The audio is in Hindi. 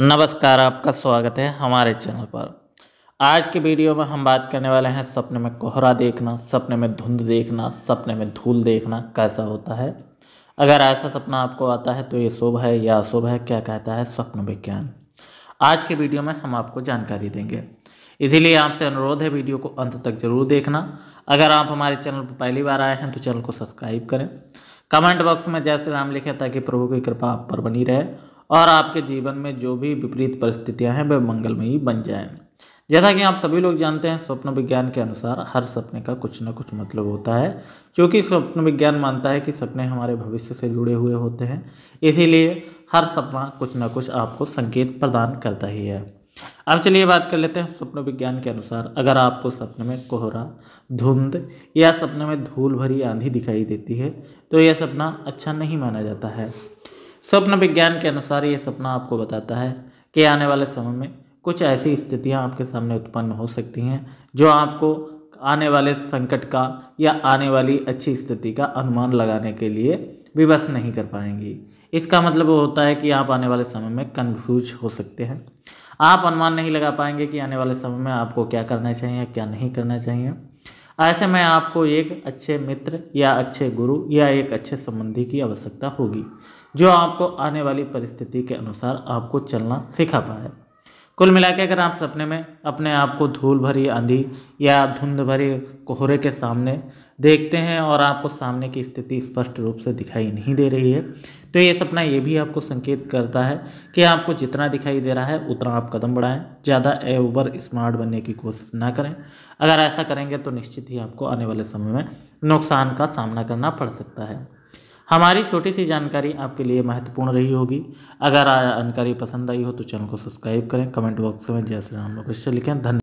नमस्कार आपका स्वागत है हमारे चैनल पर आज के वीडियो में हम बात करने वाले हैं सपने में कोहरा देखना सपने में धुंध देखना सपने में धूल देखना कैसा होता है अगर ऐसा सपना आपको आता है तो ये शुभ है या अशुभ है क्या कहता है स्वप्न विज्ञान आज के वीडियो में हम आपको जानकारी देंगे इसीलिए आपसे अनुरोध है वीडियो को अंत तक जरूर देखना अगर आप हमारे चैनल पर पहली बार आए हैं तो चैनल को सब्सक्राइब करें कमेंट बॉक्स में जय श्री राम लिखें ताकि प्रभु की कृपा आप पर बनी रहे और आपके जीवन में जो भी विपरीत परिस्थितियां हैं वे मंगलमयी बन जाएं जैसा कि आप सभी लोग जानते हैं स्वप्न विज्ञान के अनुसार हर सपने का कुछ ना कुछ मतलब होता है क्योंकि स्वप्न विज्ञान मानता है कि सपने हमारे भविष्य से जुड़े हुए होते हैं इसीलिए हर सपना कुछ ना कुछ आपको संकेत प्रदान करता ही है अब चलिए बात कर लेते हैं स्वप्न विज्ञान के अनुसार अगर आपको सपने में कोहरा धुंध या सपने में धूल भरी आंधी दिखाई देती है तो यह सपना अच्छा नहीं माना जाता है स्वप्न विज्ञान के अनुसार ये सपना आपको बताता है कि आने वाले समय में कुछ ऐसी स्थितियां आपके सामने उत्पन्न हो सकती हैं जो आपको आने वाले संकट का या आने वाली अच्छी स्थिति का अनुमान लगाने के लिए विवश नहीं कर पाएंगी इसका मतलब वो होता है कि आप आने वाले समय में कन्फ्यूज हो सकते हैं आप अनुमान नहीं लगा पाएंगे कि आने वाले समय में आपको क्या करना चाहिए क्या नहीं करना चाहिए ऐसे में आपको एक अच्छे मित्र या अच्छे गुरु या एक अच्छे संबंधी की आवश्यकता होगी जो आपको आने वाली परिस्थिति के अनुसार आपको चलना सिखा पाए कुल मिला के अगर आप सपने में अपने आप को धूल भरी आंधी या धुंध भरे कोहरे के सामने देखते हैं और आपको सामने की स्थिति स्पष्ट रूप से दिखाई नहीं दे रही है तो ये सपना ये भी आपको संकेत करता है कि आपको जितना दिखाई दे रहा है उतना आप कदम बढ़ाएं ज़्यादा ओवर स्मार्ट बनने की कोशिश ना करें अगर ऐसा करेंगे तो निश्चित ही आपको आने वाले समय में नुकसान का सामना करना पड़ सकता है हमारी छोटी सी जानकारी आपके लिए महत्वपूर्ण रही होगी अगर जानकारी पसंद आई हो तो चैनल को सब्सक्राइब करें कमेंट बॉक्स में जय श्री राम लोकेश लिखें धन्यवाद